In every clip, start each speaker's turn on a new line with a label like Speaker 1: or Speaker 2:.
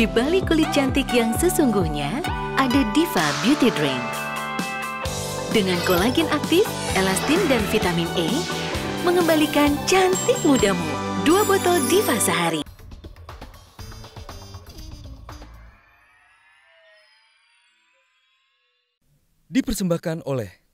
Speaker 1: Di balik kulit cantik yang sesungguhnya, ada Diva Beauty Drink. Dengan kolagen aktif, elastin, dan vitamin E, mengembalikan cantik mudamu. Dua botol Diva sehari.
Speaker 2: Dipersembahkan oleh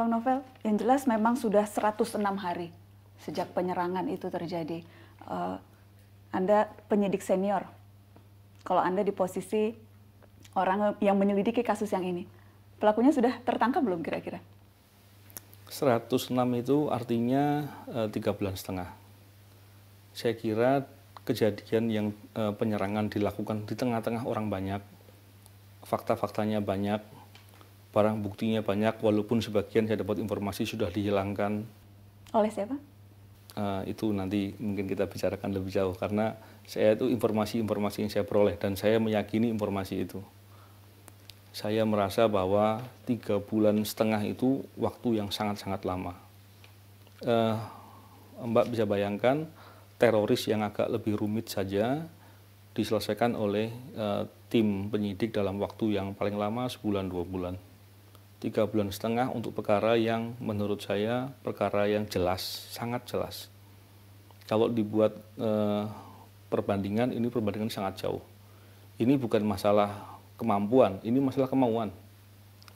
Speaker 1: Bang Novel, yang jelas memang sudah 106 hari sejak penyerangan itu terjadi. Uh, anda penyidik senior. Kalau Anda di posisi orang yang menyelidiki kasus yang ini, pelakunya sudah tertangkap belum kira-kira?
Speaker 2: 106 itu artinya eh, tiga bulan setengah. Saya kira kejadian yang uh, penyerangan dilakukan di tengah-tengah orang banyak, fakta-faktanya banyak, barang buktinya banyak walaupun sebagian saya dapat informasi sudah dihilangkan. Oleh siapa? Uh, itu nanti mungkin kita bicarakan lebih jauh karena saya itu informasi-informasi yang saya peroleh dan saya meyakini informasi itu. Saya merasa bahwa tiga bulan setengah itu waktu yang sangat-sangat lama. Uh, Mbak bisa bayangkan teroris yang agak lebih rumit saja diselesaikan oleh uh, tim penyidik dalam waktu yang paling lama sebulan dua bulan tiga bulan setengah untuk perkara yang menurut saya perkara yang jelas, sangat jelas. Kalau dibuat eh, perbandingan, ini perbandingan sangat jauh. Ini bukan masalah kemampuan, ini masalah kemauan.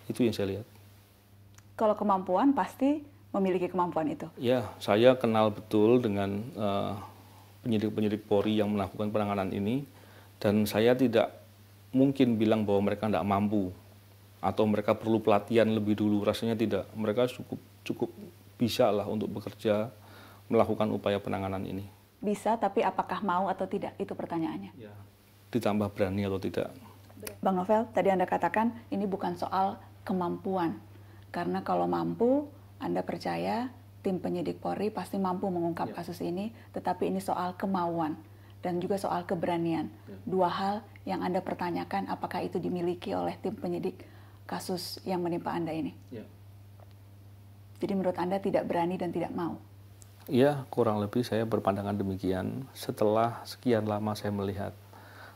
Speaker 2: Itu yang saya lihat.
Speaker 1: Kalau kemampuan pasti memiliki kemampuan itu.
Speaker 2: Ya, saya kenal betul dengan eh, penyidik-penyidik Polri yang melakukan penanganan ini, dan saya tidak mungkin bilang bahwa mereka tidak mampu atau mereka perlu pelatihan lebih dulu rasanya tidak mereka cukup cukup bisa lah untuk bekerja melakukan upaya penanganan ini
Speaker 1: bisa tapi apakah mau atau tidak itu pertanyaannya ya.
Speaker 2: ditambah berani atau tidak
Speaker 1: Bang Novel tadi anda katakan ini bukan soal kemampuan karena kalau mampu anda percaya tim penyidik Polri pasti mampu mengungkap ya. kasus ini tetapi ini soal kemauan dan juga soal keberanian iya. dua hal yang anda pertanyakan apakah itu dimiliki oleh tim penyidik kasus yang menimpa Anda ini? Ya. Jadi menurut Anda tidak berani dan tidak mau?
Speaker 2: Iya kurang lebih saya berpandangan demikian. Setelah sekian lama saya melihat,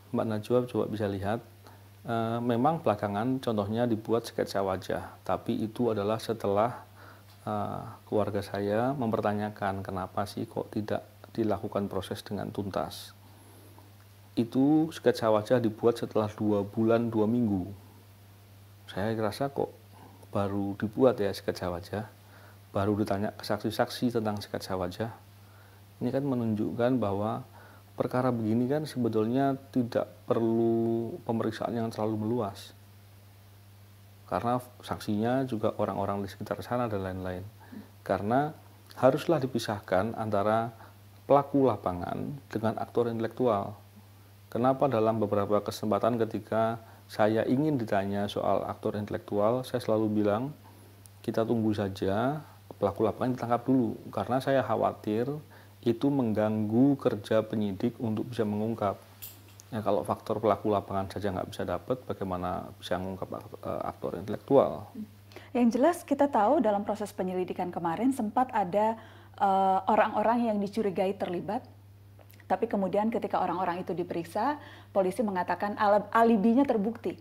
Speaker 2: Mbak Najwa coba bisa lihat, e, memang belakangan contohnya dibuat sketsa wajah, tapi itu adalah setelah e, keluarga saya mempertanyakan kenapa sih kok tidak dilakukan proses dengan tuntas. Itu sketsa wajah dibuat setelah dua bulan, dua minggu saya rasa kok baru dibuat ya sketsa wajah, baru ditanya saksi-saksi tentang sketsa wajah. Ini kan menunjukkan bahwa perkara begini kan sebetulnya tidak perlu pemeriksaan yang terlalu meluas. Karena saksinya juga orang-orang di sekitar sana dan lain-lain. Karena haruslah dipisahkan antara pelaku lapangan dengan aktor intelektual. Kenapa dalam beberapa kesempatan ketika saya ingin ditanya soal aktor intelektual, saya selalu bilang kita tunggu saja pelaku lapangan ditangkap dulu karena saya khawatir itu mengganggu kerja penyidik untuk bisa mengungkap. Ya, kalau faktor pelaku lapangan saja nggak bisa dapat, bagaimana bisa mengungkap eh, aktor intelektual?
Speaker 1: Yang jelas kita tahu dalam proses penyelidikan kemarin sempat ada eh, orang-orang uh, orang -orang yang dicurigai terlibat tapi kemudian ketika orang-orang itu diperiksa, polisi mengatakan alibinya terbukti.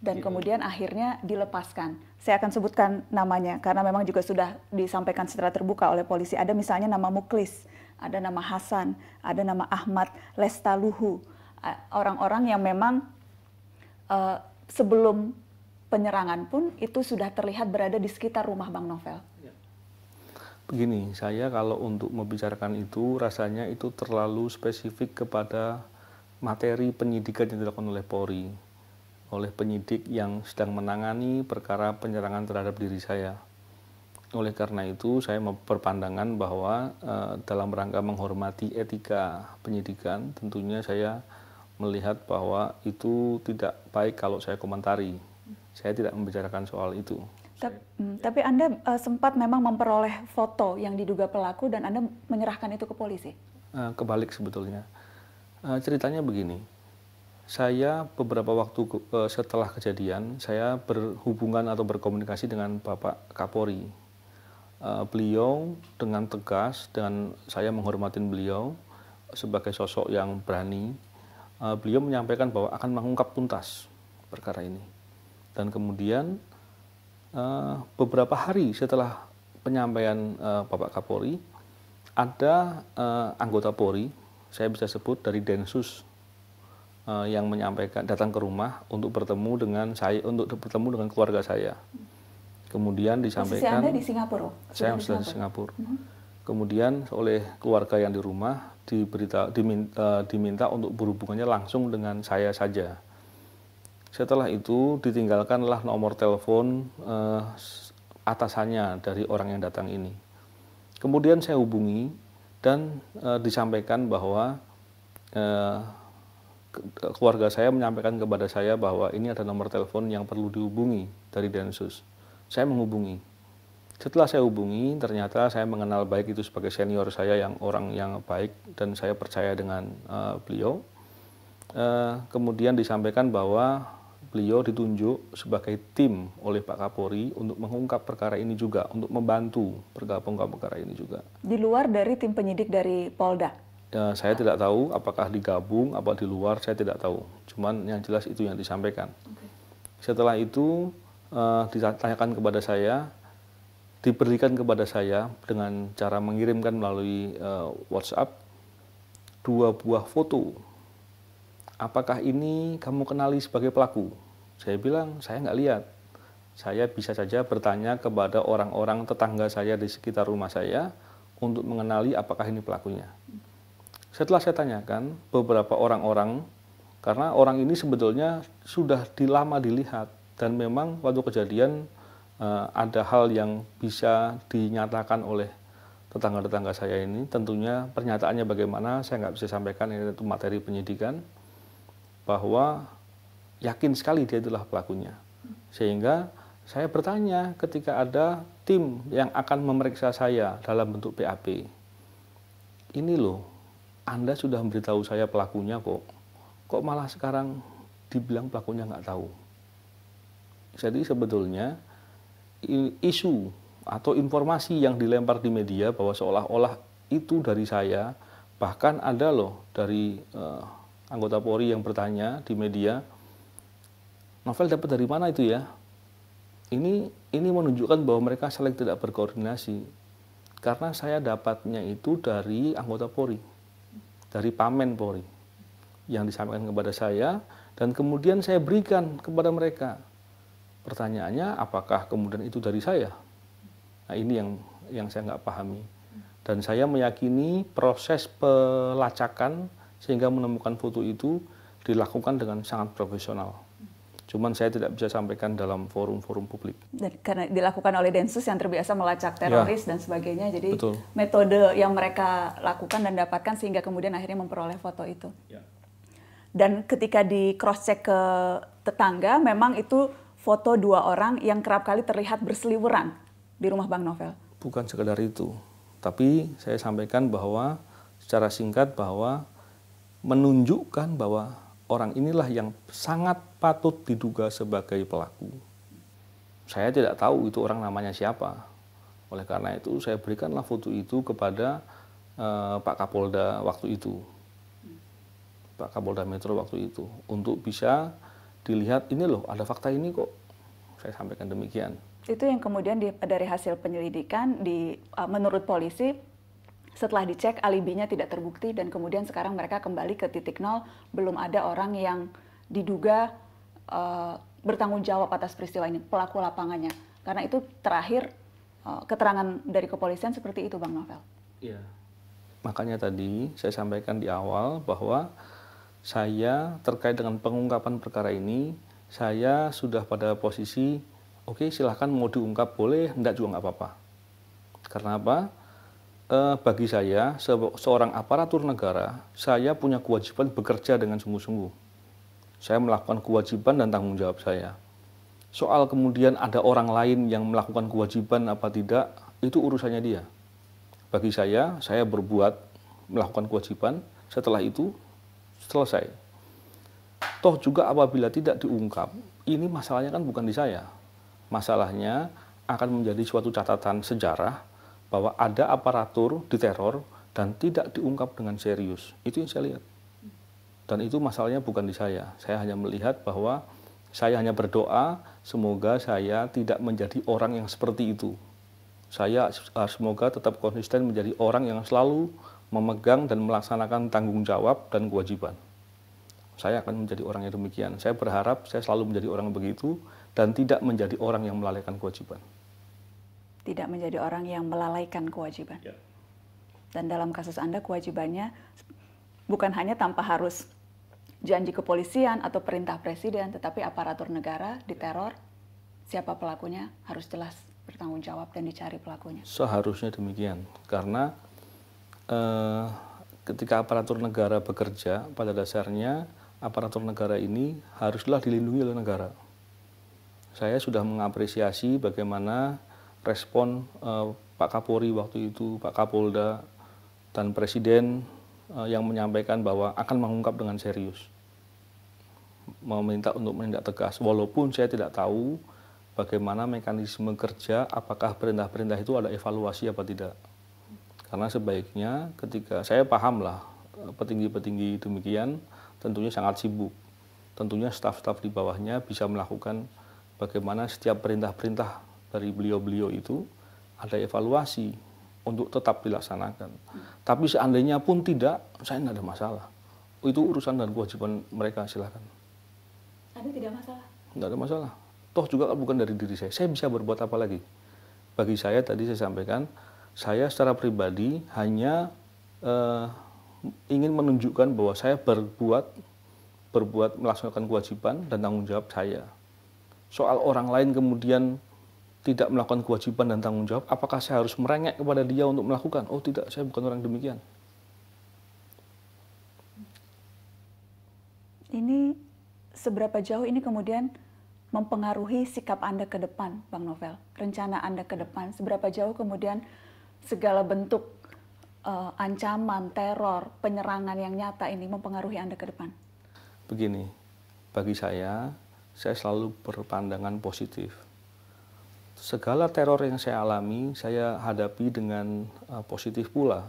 Speaker 1: Dan gitu. kemudian akhirnya dilepaskan. Saya akan sebutkan namanya karena memang juga sudah disampaikan secara terbuka oleh polisi. Ada misalnya nama Muklis, ada nama Hasan, ada nama Ahmad Lestaluhu. Orang-orang yang memang uh, sebelum penyerangan pun itu sudah terlihat berada di sekitar rumah Bang Novel
Speaker 2: begini, saya kalau untuk membicarakan itu rasanya itu terlalu spesifik kepada materi penyidikan yang dilakukan oleh Polri, oleh penyidik yang sedang menangani perkara penyerangan terhadap diri saya. Oleh karena itu, saya memperpandangan bahwa e, dalam rangka menghormati etika penyidikan, tentunya saya melihat bahwa itu tidak baik kalau saya komentari. Saya tidak membicarakan soal itu.
Speaker 1: Ta iya. hmm, tapi Anda uh, sempat memang memperoleh foto yang diduga pelaku dan Anda menyerahkan itu ke polisi?
Speaker 2: Uh, kebalik sebetulnya. Uh, ceritanya begini, saya beberapa waktu ke, uh, setelah kejadian, saya berhubungan atau berkomunikasi dengan Bapak Kapolri. Uh, beliau dengan tegas, dengan saya menghormatin beliau sebagai sosok yang berani, uh, beliau menyampaikan bahwa akan mengungkap tuntas perkara ini. Dan kemudian Eh, beberapa hari setelah penyampaian uh, Bapak Kapolri, ada uh, anggota Polri, saya bisa sebut dari Densus uh, yang menyampaikan datang ke rumah untuk bertemu dengan saya, untuk bertemu dengan keluarga saya. Kemudian disampaikan. Anda di
Speaker 1: Singapura. Saya Singapura. di Singapura. Mm -hmm.
Speaker 2: Kemudian oleh keluarga yang di rumah diberita, diminta, diminta untuk berhubungannya langsung dengan saya saja setelah itu ditinggalkanlah nomor telepon eh, atasannya dari orang yang datang ini. Kemudian saya hubungi dan eh, disampaikan bahwa eh, keluarga saya menyampaikan kepada saya bahwa ini ada nomor telepon yang perlu dihubungi dari Densus. Saya menghubungi. Setelah saya hubungi, ternyata saya mengenal baik itu sebagai senior saya yang orang yang baik dan saya percaya dengan uh, beliau. Uh, kemudian disampaikan bahwa beliau ditunjuk sebagai tim oleh Pak Kapolri untuk mengungkap perkara ini juga, untuk membantu ke perkara ini juga.
Speaker 1: Di luar dari tim penyidik dari Polda?
Speaker 2: Ya, saya tidak tahu apakah digabung, atau di luar, saya tidak tahu. Cuman yang jelas itu yang disampaikan. Okay. Setelah itu uh, ditanyakan kepada saya, diberikan kepada saya dengan cara mengirimkan melalui uh, WhatsApp dua buah foto apakah ini kamu kenali sebagai pelaku? Saya bilang, saya nggak lihat. Saya bisa saja bertanya kepada orang-orang tetangga saya di sekitar rumah saya untuk mengenali apakah ini pelakunya. Setelah saya tanyakan beberapa orang-orang, karena orang ini sebetulnya sudah dilama dilihat dan memang waktu kejadian eh, ada hal yang bisa dinyatakan oleh tetangga-tetangga saya ini tentunya pernyataannya bagaimana saya nggak bisa sampaikan ini itu materi penyidikan bahwa yakin sekali dia itulah pelakunya. Sehingga saya bertanya ketika ada tim yang akan memeriksa saya dalam bentuk PAP. Ini loh, Anda sudah memberitahu saya pelakunya kok. Kok malah sekarang dibilang pelakunya nggak tahu? Jadi sebetulnya isu atau informasi yang dilempar di media bahwa seolah-olah itu dari saya, bahkan ada loh dari uh, anggota Polri yang bertanya di media, novel dapat dari mana itu ya? Ini ini menunjukkan bahwa mereka saling tidak berkoordinasi. Karena saya dapatnya itu dari anggota Polri, dari Pamen Polri yang disampaikan kepada saya dan kemudian saya berikan kepada mereka. Pertanyaannya, apakah kemudian itu dari saya? Nah, ini yang yang saya nggak pahami. Dan saya meyakini proses pelacakan sehingga menemukan foto itu dilakukan dengan sangat profesional. Cuman saya tidak bisa sampaikan dalam forum-forum publik.
Speaker 1: Dan karena dilakukan oleh Densus yang terbiasa melacak ya. teroris ya, dan sebagainya, jadi betul. metode yang mereka lakukan dan dapatkan sehingga kemudian akhirnya memperoleh foto itu. Ya. Dan ketika di cross check ke tetangga, memang itu foto dua orang yang kerap kali terlihat berseliweran di rumah Bang Novel.
Speaker 2: Bukan sekedar itu, tapi saya sampaikan bahwa secara singkat bahwa menunjukkan bahwa orang inilah yang sangat patut diduga sebagai pelaku. Saya tidak tahu itu orang namanya siapa. Oleh karena itu saya berikanlah foto itu kepada eh, Pak Kapolda waktu itu. Pak Kapolda Metro waktu itu untuk bisa dilihat ini loh ada fakta ini kok. Saya sampaikan demikian.
Speaker 1: Itu yang kemudian di, dari hasil penyelidikan di eh, menurut polisi setelah dicek alibinya tidak terbukti dan kemudian sekarang mereka kembali ke titik nol, belum ada orang yang diduga uh, bertanggung jawab atas peristiwa ini, pelaku lapangannya. Karena itu terakhir uh, keterangan dari kepolisian seperti itu Bang Novel.
Speaker 2: Iya. Makanya tadi saya sampaikan di awal bahwa saya terkait dengan pengungkapan perkara ini, saya sudah pada posisi oke okay, silahkan mau diungkap boleh, enggak juga nggak apa-apa. Karena apa? uh, bagi saya se seorang aparatur negara, saya punya kewajiban bekerja dengan sungguh-sungguh. Saya melakukan kewajiban dan tanggung jawab saya. Soal kemudian ada orang lain yang melakukan kewajiban apa tidak, itu urusannya dia. Bagi saya, saya berbuat melakukan kewajiban, setelah itu selesai. Toh juga apabila tidak diungkap, ini masalahnya kan bukan di saya. Masalahnya akan menjadi suatu catatan sejarah bahwa ada aparatur diteror dan tidak diungkap dengan serius. Itu yang saya lihat. Dan itu masalahnya bukan di saya. Saya hanya melihat bahwa saya hanya berdoa semoga saya tidak menjadi orang yang seperti itu. Saya eh, semoga tetap konsisten menjadi orang yang selalu memegang dan melaksanakan tanggung jawab dan kewajiban. Saya akan menjadi orang yang demikian. Saya berharap saya selalu menjadi orang begitu dan tidak menjadi orang yang melalaikan kewajiban
Speaker 1: tidak menjadi orang yang melalaikan kewajiban. Ya. Dan dalam kasus Anda kewajibannya bukan hanya tanpa harus janji kepolisian atau perintah presiden, tetapi aparatur negara ya. diteror, siapa pelakunya harus jelas bertanggung jawab dan dicari pelakunya.
Speaker 2: Seharusnya demikian, karena eh, ketika aparatur negara bekerja, pada dasarnya aparatur negara ini haruslah dilindungi oleh negara. Saya sudah mengapresiasi bagaimana respon uh, Pak Kapolri waktu itu, Pak Kapolda, dan Presiden uh, yang menyampaikan bahwa akan mengungkap dengan serius. Meminta untuk menindak tegas, walaupun saya tidak tahu bagaimana mekanisme kerja, apakah perintah-perintah itu ada evaluasi apa tidak. Karena sebaiknya ketika saya pahamlah lah eh, petinggi-petinggi demikian tentunya sangat sibuk. Tentunya staf-staf di bawahnya bisa melakukan bagaimana setiap perintah-perintah dari beliau-beliau itu ada evaluasi untuk tetap dilaksanakan. Tapi seandainya pun tidak, saya tidak ada masalah. Itu urusan dan kewajiban mereka, silakan.
Speaker 1: Anda tidak masalah?
Speaker 2: Tidak ada masalah. Toh juga kan bukan dari diri saya. Saya bisa berbuat apa lagi? Bagi saya tadi saya sampaikan, saya secara pribadi hanya eh, ingin menunjukkan bahwa saya berbuat berbuat melaksanakan kewajiban dan tanggung jawab saya. Soal orang lain kemudian tidak melakukan kewajiban dan tanggung jawab, apakah saya harus merengek kepada dia untuk melakukan? Oh tidak, saya bukan orang demikian.
Speaker 1: Ini seberapa jauh ini kemudian mempengaruhi sikap Anda ke depan, Bang Novel? Rencana Anda ke depan, seberapa jauh kemudian segala bentuk uh, ancaman, teror, penyerangan yang nyata ini mempengaruhi Anda ke depan?
Speaker 2: Begini, bagi saya, saya selalu berpandangan positif segala teror yang saya alami saya hadapi dengan uh, positif pula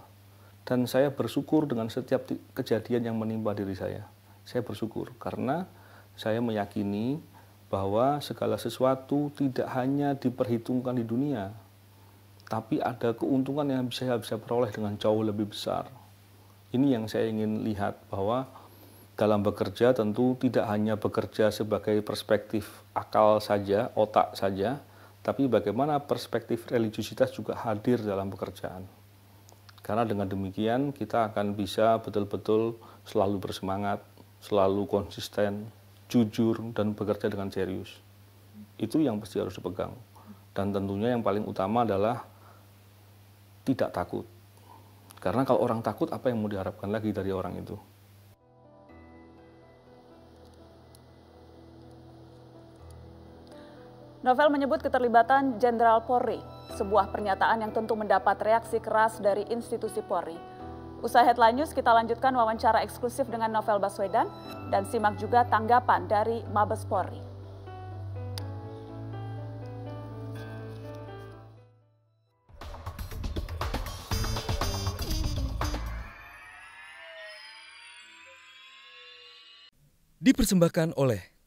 Speaker 2: dan saya bersyukur dengan setiap kejadian yang menimpa diri saya. Saya bersyukur karena saya meyakini bahwa segala sesuatu tidak hanya diperhitungkan di dunia, tapi ada keuntungan yang bisa saya bisa peroleh dengan jauh lebih besar. Ini yang saya ingin lihat bahwa dalam bekerja tentu tidak hanya bekerja sebagai perspektif akal saja, otak saja, tapi bagaimana perspektif religiositas juga hadir dalam pekerjaan. Karena dengan demikian kita akan bisa betul-betul selalu bersemangat, selalu konsisten, jujur, dan bekerja dengan serius. Itu yang pasti harus dipegang. Dan tentunya yang paling utama adalah tidak takut. Karena kalau orang takut, apa yang mau diharapkan lagi dari orang itu?
Speaker 1: Novel menyebut keterlibatan Jenderal Polri, sebuah pernyataan yang tentu mendapat reaksi keras dari institusi Polri. Usai headline news, kita lanjutkan wawancara eksklusif dengan Novel Baswedan dan simak juga tanggapan dari Mabes Polri.
Speaker 2: Dipersembahkan oleh